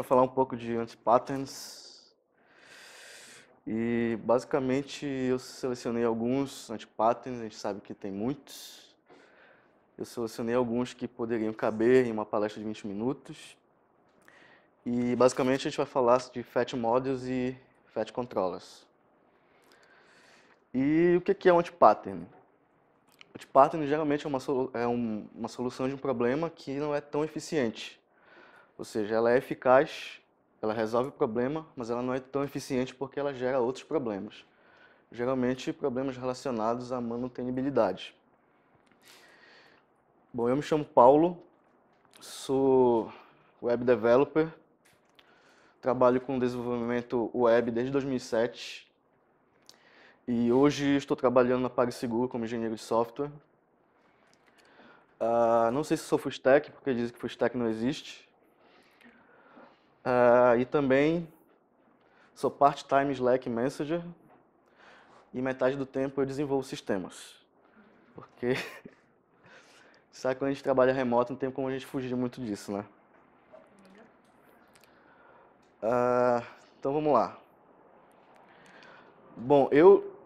vai falar um pouco de antipatterns. E basicamente eu selecionei alguns antipatterns, a gente sabe que tem muitos. Eu selecionei alguns que poderiam caber em uma palestra de 20 minutos. E basicamente a gente vai falar de fat models e fat controllers. E o que é um antipattern? O antipattern geralmente é, é uma solução de um problema que não é tão eficiente. Ou seja, ela é eficaz, ela resolve o problema, mas ela não é tão eficiente porque ela gera outros problemas. Geralmente, problemas relacionados à manutenibilidade. Bom, eu me chamo Paulo, sou web developer, trabalho com desenvolvimento web desde 2007 e hoje estou trabalhando na PagSeguro como engenheiro de software. Uh, não sei se sou full stack, porque dizem que full stack não existe, Uh, e também sou part-time Slack Messenger e metade do tempo eu desenvolvo sistemas. Porque sabe quando a gente trabalha remoto, não tem como a gente fugir muito disso, né? Uh, então vamos lá. Bom, eu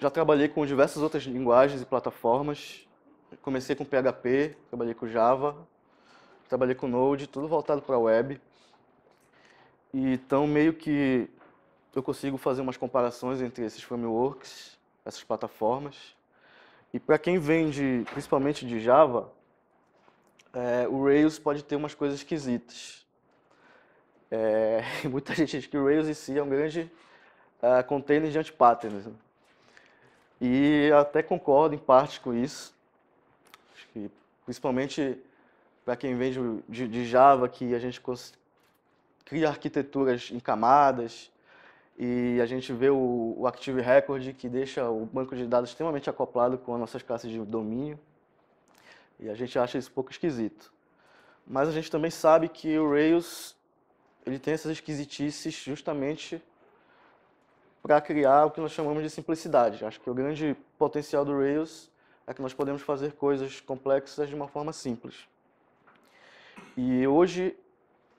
já trabalhei com diversas outras linguagens e plataformas. Comecei com PHP, trabalhei com Java, trabalhei com Node, tudo voltado para a web. E então, meio que eu consigo fazer umas comparações entre esses frameworks, essas plataformas. E para quem vende principalmente de Java, é, o Rails pode ter umas coisas esquisitas. É, muita gente diz que o Rails em si é um grande é, container de anti-patterns. Né? E até concordo em parte com isso. Acho que, principalmente para quem vende de, de Java, que a gente cria arquiteturas em camadas e a gente vê o, o, Active Record que deixa o banco de dados extremamente acoplado com as nossas classes de domínio e a gente acha isso um pouco esquisito. Mas a gente também sabe que o Rails ele tem essas esquisitices justamente para criar o que nós chamamos de simplicidade. Acho que o grande potencial do Rails é que nós podemos fazer coisas complexas de uma forma simples. E hoje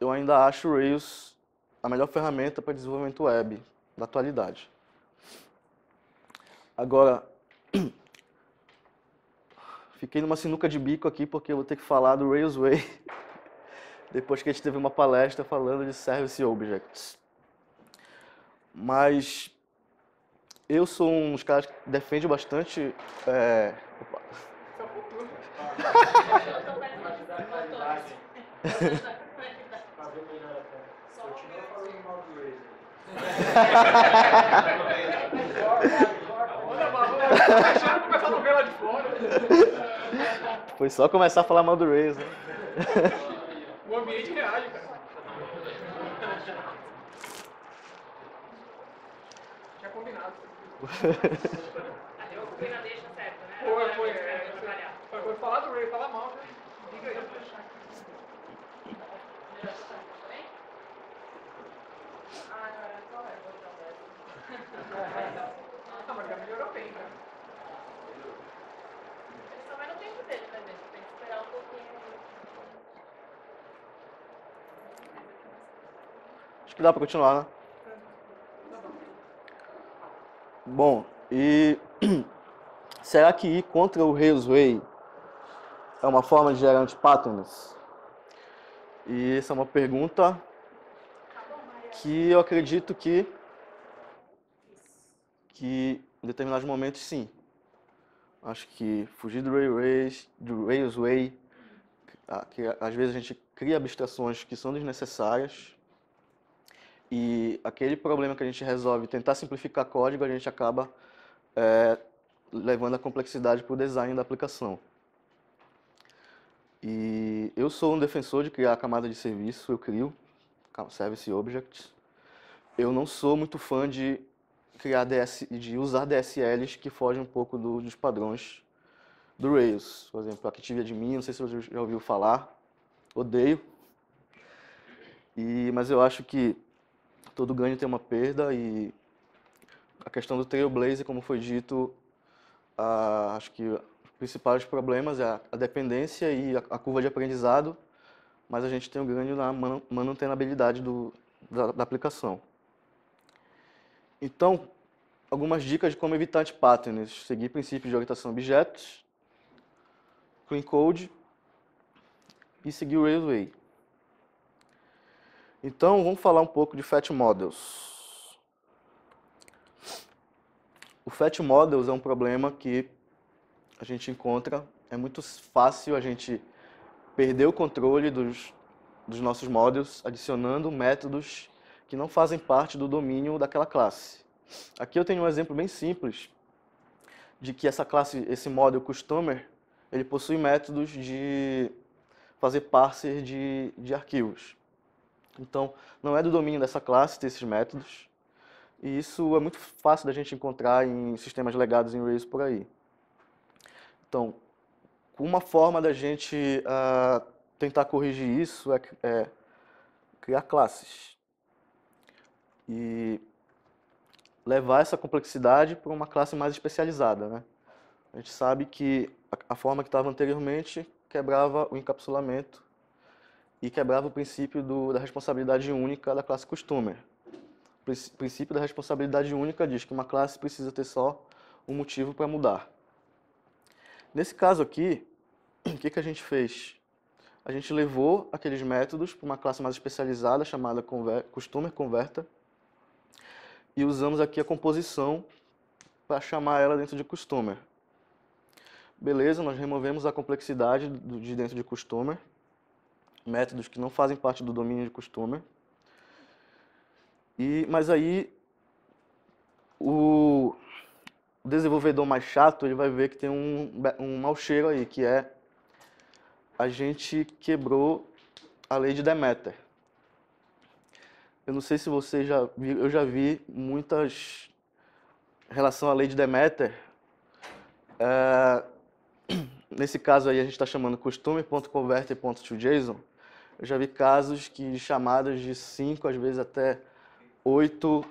eu ainda acho o Rails a melhor ferramenta para desenvolvimento web da atualidade. Agora, fiquei numa sinuca de bico aqui porque eu vou ter que falar do Rails Way depois que a gente teve uma palestra falando de Service Objects. Mas eu sou um dos caras que defende bastante. É... Opa. Foi só começar a falar mal do Reis, né? O ambiente reage, cara. Tinha combinado. Até o pena deixa certo, né? Foi, foi. Foi falar do Reis, falar mal, né? Diga aí. Não, mas já melhorou bem, né? Ele só vai no tempo dele né, também, tem que esperar um pouquinho. Acho que dá para continuar, né? Bom, e será que ir contra o Reis Way é uma forma de gerar antipátronos? E essa é uma pergunta tá que eu acredito que que em determinados momentos sim. Acho que fugir do railways, do way, que às vezes a gente cria abstrações que são desnecessárias. E aquele problema que a gente resolve tentar simplificar código, a gente acaba é, levando a complexidade para o design da aplicação. E eu sou um defensor de criar a camada de serviço, eu crio Service Objects. Eu não sou muito fã de criar DS, de usar DSLs que fogem um pouco do, dos padrões do Rails. Por exemplo, a Activia de mim, não sei se você já ouviu falar, odeio. E, mas eu acho que todo ganho tem uma perda e a questão do Trailblazer, como foi dito, a, acho que os principais problemas é a, a dependência e a, a, curva de aprendizado, mas a gente tem um ganho na man, manutenabilidade do, da, da aplicação. Então, algumas dicas de como evitar anti-patterns. Seguir princípios de orientação a objetos, clean code e seguir o Railway. Então, vamos falar um pouco de Fat Models. O Fat Models é um problema que a gente encontra. É muito fácil a gente perder o controle dos, dos nossos models adicionando métodos que não fazem parte do domínio daquela classe. Aqui eu tenho um exemplo bem simples de que essa classe, esse model customer, ele possui métodos de fazer parser de, de arquivos. Então, não é do domínio dessa classe ter esses métodos, e isso é muito fácil da gente encontrar em sistemas legados em Rails por aí. Então, uma forma da gente uh, tentar corrigir isso é, é criar classes e levar essa complexidade para uma classe mais especializada. Né? A gente sabe que a forma que estava anteriormente quebrava o encapsulamento e quebrava o princípio do, da responsabilidade única da classe customer. O princípio da responsabilidade única diz que uma classe precisa ter só um motivo para mudar. Nesse caso aqui, o que, que a gente fez? A gente levou aqueles métodos para uma classe mais especializada chamada Conver Customer Converter, e usamos aqui a composição para chamar ela dentro de Customer. Beleza, nós removemos a complexidade de dentro de Customer, métodos que não fazem parte do domínio de Customer. E, mas aí o desenvolvedor mais chato ele vai ver que tem um, um mau cheiro aí, que é a gente quebrou a lei de Demeter. Eu não sei se você já viu, eu já vi muitas em relação à lei de Demeter É, eh, nesse caso aí a gente está chamando costume.converter.toJSON. Eu já vi casos que chamadas de cinco, às vezes até oito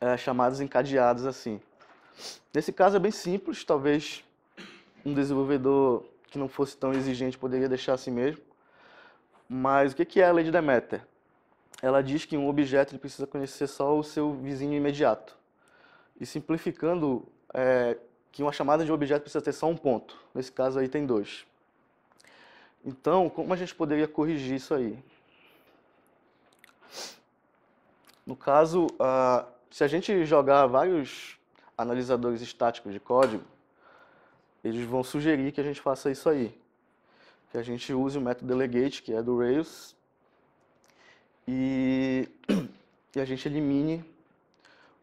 é, chamadas encadeadas assim. Nesse caso é bem simples, talvez um desenvolvedor que não fosse tão exigente poderia deixar assim mesmo. Mas o que é a lei de Demeter ela diz que um objeto precisa conhecer só o seu vizinho imediato. E simplificando, é, que uma chamada de um objeto precisa ter só um ponto. Nesse caso aí tem dois. Então, como a gente poderia corrigir isso aí? No caso, uh, se a gente jogar vários analisadores estáticos de código, eles vão sugerir que a gente faça isso aí. Que a gente use o método delegate, que é do Rails, e, e a gente elimine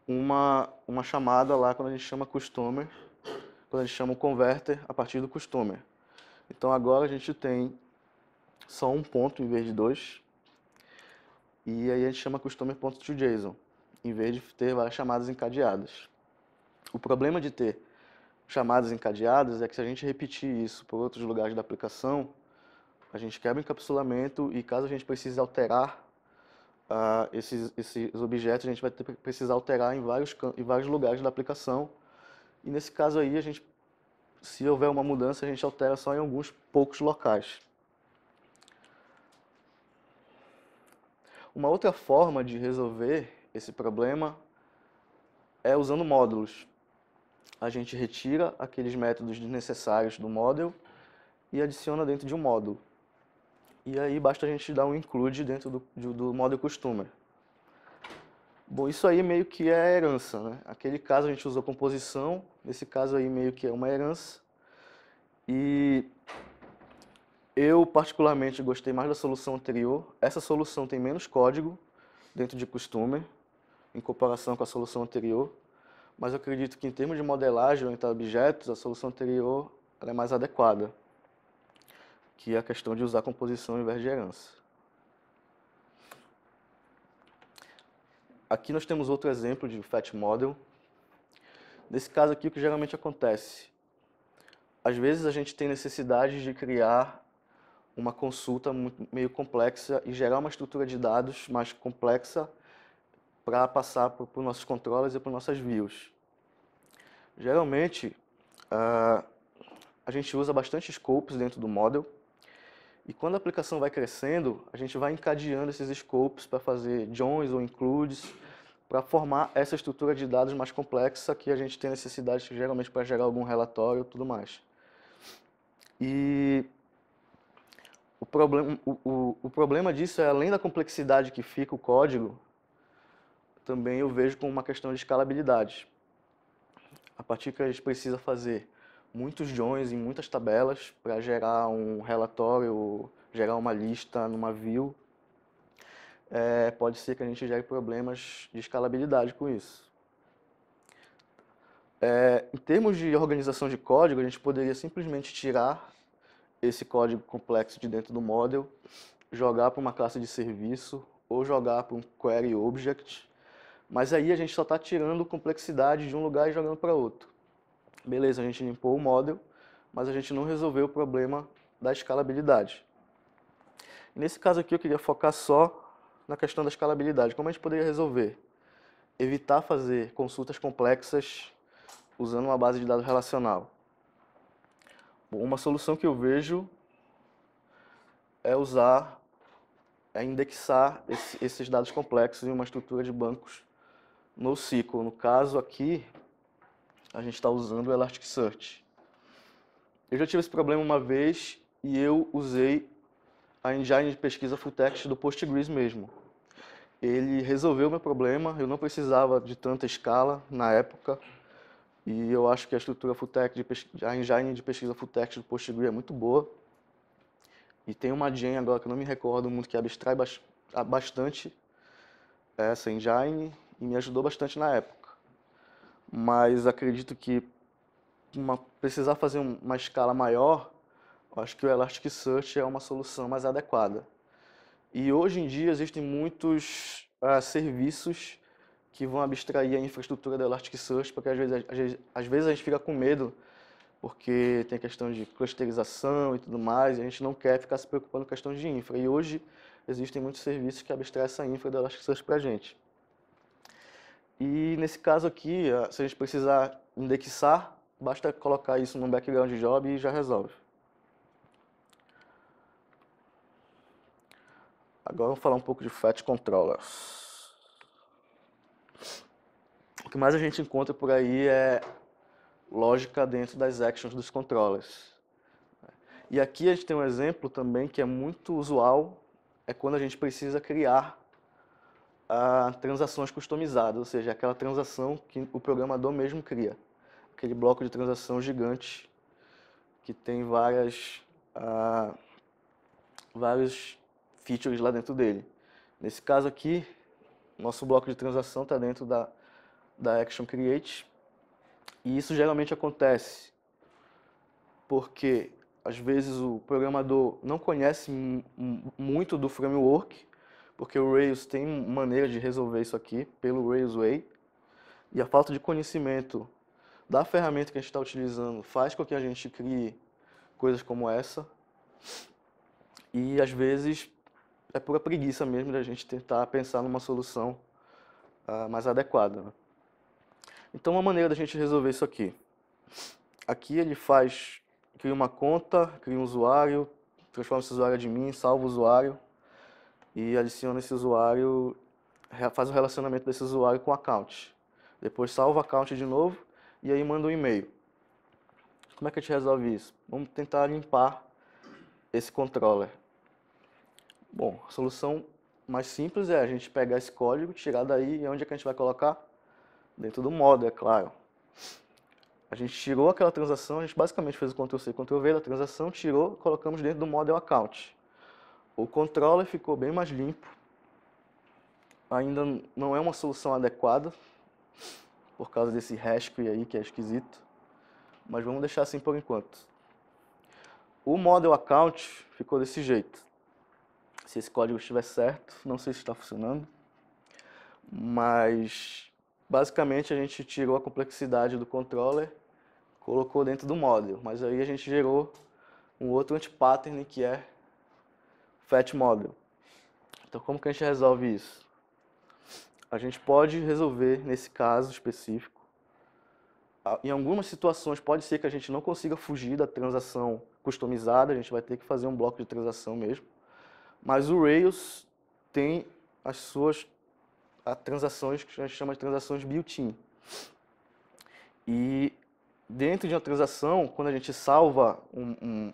uma, uma chamada lá quando a gente chama customer, quando a gente chama o converter a partir do customer. Então agora a gente tem só um ponto em vez de dois. E aí a gente chama customer.toJSON, em vez de ter várias chamadas encadeadas. O problema de ter chamadas encadeadas é que se a gente repetir isso por outros lugares da aplicação, a gente quebra o encapsulamento e caso a gente precise alterar uh, esses, esses objetos a gente vai ter, precisar alterar em vários, em vários lugares da aplicação. E nesse caso aí, a gente, se houver uma mudança, a gente altera só em alguns poucos locais. Uma outra forma de resolver esse problema é usando módulos. A gente retira aqueles métodos desnecessários do model e adiciona dentro de um módulo. E aí basta a gente dar um include dentro do, do, do customer. Bom, isso aí meio que é herança, né? Aquele caso a gente usou composição, nesse caso aí meio que é uma herança. E eu particularmente gostei mais da solução anterior. Essa solução tem menos código dentro de customer em comparação com a solução anterior, mas eu acredito que em termos de modelagem orientada a objetos, a solução anterior é mais adequada que é a questão de usar composição ao invés de herança. Aqui nós temos outro exemplo de fat model. Nesse caso aqui, o que geralmente acontece? Às vezes a gente tem necessidade de criar uma consulta meio complexa e gerar uma estrutura de dados mais complexa para passar por nossos controles e por nossas views. Geralmente, uh, a gente usa bastante scopes dentro do model, e quando a aplicação vai crescendo, a gente vai encadeando esses scopes para fazer joins ou includes, para formar essa estrutura de dados mais complexa que a gente tem necessidade geralmente para gerar algum relatório e tudo mais. E o problema, o, o, o problema disso é, além da complexidade que fica o código, também eu vejo como uma questão de escalabilidade. A partir que a gente precisa fazer muitos joins em muitas tabelas para gerar um relatório, gerar uma lista numa view. É, pode ser que a gente gere problemas de escalabilidade com isso. É, em termos de organização de código, a gente poderia simplesmente tirar esse código complexo de dentro do model, jogar para uma classe de serviço ou jogar para um query object, mas aí a gente só está tirando complexidade de um lugar e jogando para outro. Beleza, a gente limpou o model, mas a gente não resolveu o problema da escalabilidade. Nesse caso aqui eu queria focar só na questão da escalabilidade. Como a gente poderia resolver? Evitar fazer consultas complexas usando uma base de dados relacional. Bom, uma solução que eu vejo é usar, é indexar esse, esses dados complexos em uma estrutura de bancos no SQL. No caso aqui, a gente está usando o Elasticsearch. Eu já tive esse problema uma vez e eu usei a engine de pesquisa full text do Postgres mesmo. Ele resolveu meu problema, eu não precisava de tanta escala na época. E eu acho que a estrutura full text, de a engine de pesquisa full text do Postgres é muito boa. E tem uma gen agora que eu não me recordo muito, que abstrai bastante essa engine e me ajudou bastante na época mas acredito que uma, precisar fazer uma escala maior, acho que o Elasticsearch é uma solução mais adequada. E hoje em dia existem muitos uh, serviços que vão abstrair a infraestrutura do Elasticsearch, porque às vezes, às, vezes, às vezes a gente fica com medo, porque tem questão de clusterização e tudo mais, e a gente não quer ficar se preocupando com questão de infra. E hoje existem muitos serviços que abstraem essa infra do Elasticsearch para a gente. E nesse caso aqui, se a gente precisar indexar, basta colocar isso no background job e já resolve. Agora vamos falar um pouco de Fat Controllers. O que mais a gente encontra por aí é lógica dentro das actions dos controllers. E aqui a gente tem um exemplo também que é muito usual, é quando a gente precisa criar a transações customizadas, ou seja, aquela transação que o programador mesmo cria. Aquele bloco de transação gigante que tem várias, vários features lá dentro dele. Nesse caso aqui, nosso bloco de transação está dentro da, da Action Create e isso geralmente acontece porque às vezes o programador não conhece muito do framework porque o Rails tem maneira de resolver isso aqui pelo Rails Way. E a falta de conhecimento da ferramenta que a gente está utilizando faz com que a gente crie coisas como essa. E às vezes é pura preguiça mesmo da gente tentar pensar numa solução uh, mais adequada. Né? Então, uma maneira da gente resolver isso aqui. Aqui ele faz, cria uma conta, cria um usuário, transforma esse usuário em admin, salva o usuário e adiciona esse usuário, faz o relacionamento desse usuário com o account. Depois salva o account de novo e aí manda um e-mail. Como é que a gente resolve isso? Vamos tentar limpar esse controller. Bom, a solução mais simples é a gente pegar esse código, tirar daí e onde é que a gente vai colocar? Dentro do modo, é claro. A gente tirou aquela transação, a gente basicamente fez o Ctrl-C, Ctrl-V da transação, tirou, colocamos dentro do model é account. O controller ficou bem mais limpo. Ainda não é uma solução adequada, por causa desse rasp aí que é esquisito. Mas vamos deixar assim por enquanto. O model account ficou desse jeito. Se esse código estiver certo, não sei se está funcionando. Mas basicamente a gente tirou a complexidade do controller, colocou dentro do model. Mas aí a gente gerou um outro anti-pattern que é Fat Model. Então, como que a gente resolve isso? A gente pode resolver, nesse caso específico, em algumas situações pode ser que a gente não consiga fugir da transação customizada, a gente vai ter que fazer um bloco de transação mesmo. Mas o Rails tem as suas transações que a gente chama de transações built-in. E dentro de uma transação, quando a gente salva um, um,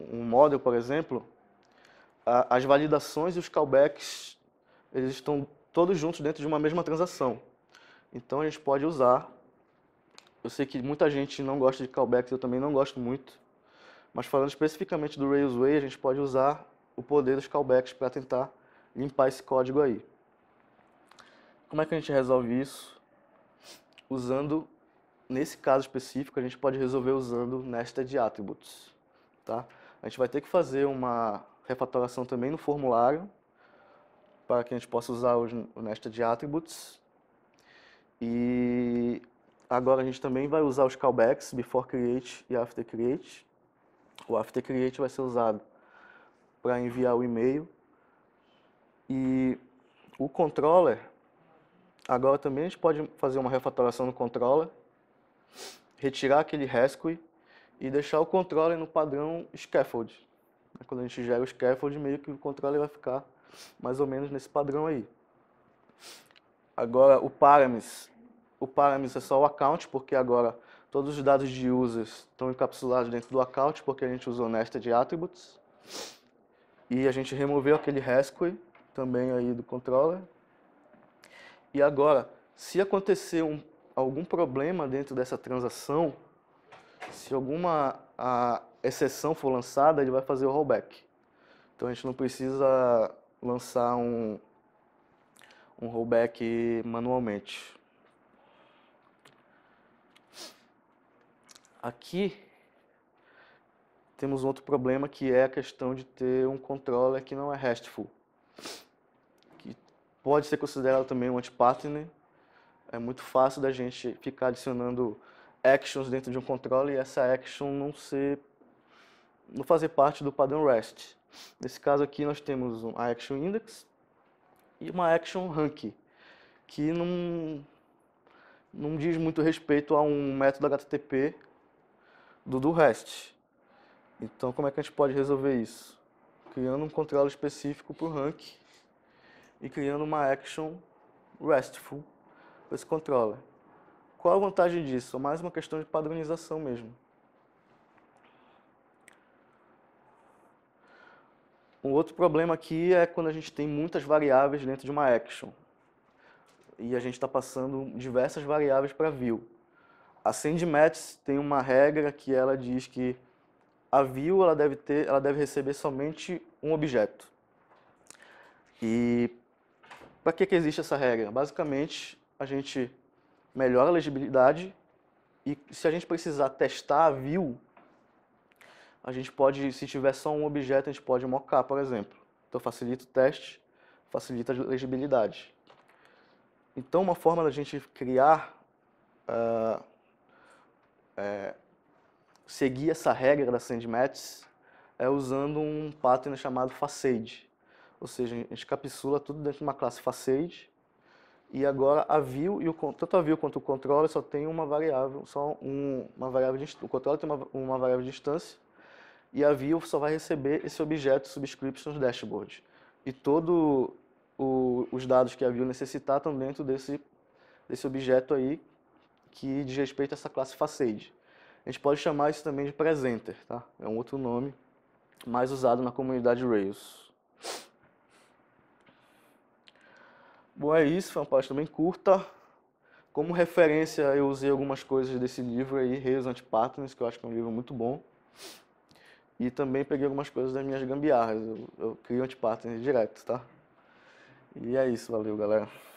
um model, por exemplo, as validações e os callbacks eles estão todos juntos dentro de uma mesma transação. Então a gente pode usar. Eu sei que muita gente não gosta de callbacks, eu também não gosto muito. Mas falando especificamente do Railsway, a gente pode usar o poder dos callbacks para tentar limpar esse código aí. Como é que a gente resolve isso? Usando, nesse caso específico, a gente pode resolver usando nested attributes. Tá? A gente vai ter que fazer uma refatoração também no formulário, para que a gente possa usar hoje o Nested Attributes. E agora a gente também vai usar os callbacks before create e after create. O after create vai ser usado para enviar o e-mail. E o controller, agora também a gente pode fazer uma refatoração no controller, retirar aquele rescue e deixar o controller no padrão scaffold. Quando a gente gera o scaffold, meio que o controle vai ficar mais ou menos nesse padrão aí. Agora, o params, O params é só o account, porque agora todos os dados de users estão encapsulados dentro do account, porque a gente usou nested attributes. E a gente removeu aquele rescue também aí do controller. E agora, se acontecer um, algum problema dentro dessa transação, se alguma a exceção for lançada, ele vai fazer o rollback. Então a gente não precisa lançar um, um rollback manualmente. Aqui temos um outro problema que é a questão de ter um controller que não é RESTful. Que pode ser considerado também um anti-pattern. É muito fácil da gente ficar adicionando actions dentro de um controle e essa action não ser não fazer parte do padrão REST. Nesse caso aqui nós temos a action index e uma action rank, que não não diz muito respeito a um método HTTP do, do REST. Então como é que a gente pode resolver isso? Criando um controle específico para o rank e criando uma action RESTful para esse controller. Qual a vantagem disso? mais uma questão de padronização mesmo. Um outro problema aqui é quando a gente tem muitas variáveis dentro de uma action. E a gente está passando diversas variáveis para view. A SendMatch tem uma regra que ela diz que a view ela deve, ter, ela deve receber somente um objeto. E para que, que existe essa regra? Basicamente, a gente melhora a legibilidade e se a gente precisar testar a view, a gente pode, se tiver só um objeto, a gente pode mocar, por exemplo. Então facilita o teste, facilita a legibilidade. Então uma forma da gente criar, uh, é, seguir essa regra da SandMats é usando um pattern chamado Facade. Ou seja, a gente capsula tudo dentro de uma classe Facade e agora a view e o tanto a view quanto o controller só tem uma variável, só um, uma variável de, o controller tem uma, uma variável de instância e a view só vai receber esse objeto subscriptions dashboard. E todos os dados que a view necessitar estão dentro desse, desse objeto aí que diz respeito a essa classe facade. A gente pode chamar isso também de presenter, tá? É um outro nome mais usado na comunidade Rails. Bom, é isso. Foi uma parte bem curta. Como referência, eu usei algumas coisas desse livro aí, Reis Antipátrones, que eu acho que é um livro muito bom. E também peguei algumas coisas das minhas gambiarras. Eu, eu crio antipátrones direto, tá? E é isso. Valeu, galera.